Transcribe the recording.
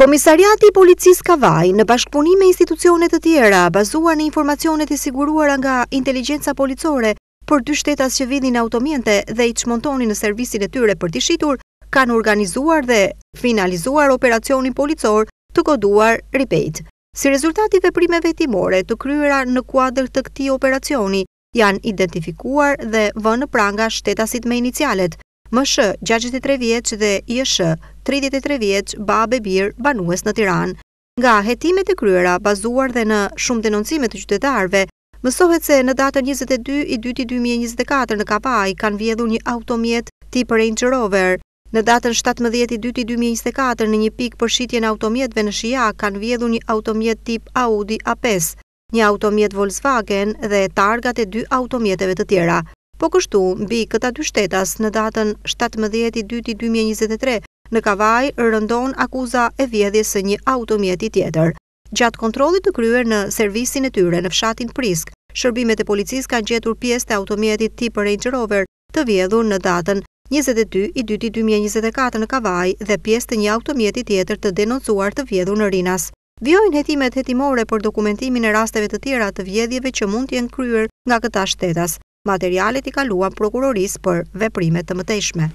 Komisariati i policisë Kavaj në bashkëpunim me institucionet të tjera bazuar në informacionet e siguruar nga inteligenca policore për dy shtetas që vidhin automjente dhe i qmontoni në servisin e tyre për të shitur, kanë organizuar dhe finalizuar operacionin policor të koduar RIPEIT. Si rezultati dhe primeve timore të kryra në kuadrë të këti operacioni, janë identifikuar dhe vënë pranga shtetasit me inicialet, më shë 63 vjeqë dhe i shë 33 vjeç, ba bir, banues në Tiranë. Nga hetimet e kryera, bazuar dhe në shumë denoncime të qytetarëve, mësohet se në datën 22 i dytë 2024 në Kapaj, kanë vjedhur një automjet tip Range Rover. Në datën 17 i dytë 2024 në një pikë për shitjen e automjetve në Shia, kanë vjedhur një automjet tip Audi A5, një automjet Volkswagen dhe targat e dy automjeteve të tjera. Po kështu, mbi këta dy shtetas në datën 17 i dytë 2023 Në kavaj rëndon akuza e vjedhjes së një automjeti tjetër. Gjatë kontrollit të kryer në servisin e tyre në fshatin Prisk, shërbimet e policisë kanë gjetur pjesë të automjetit tip Range Rover të vjedhur në datën 22 i 2024 në Kavaj dhe pjesë të një automjeti tjetër të denoncuar të vjedhur në Rinas. Vjojnë hetimet hetimore për dokumentimin e rasteve të tjera të vjedhjeve që mund t'jen kryer nga këta shtetas. Materialet i kaluan prokurorisë për veprimet të mëtejshme.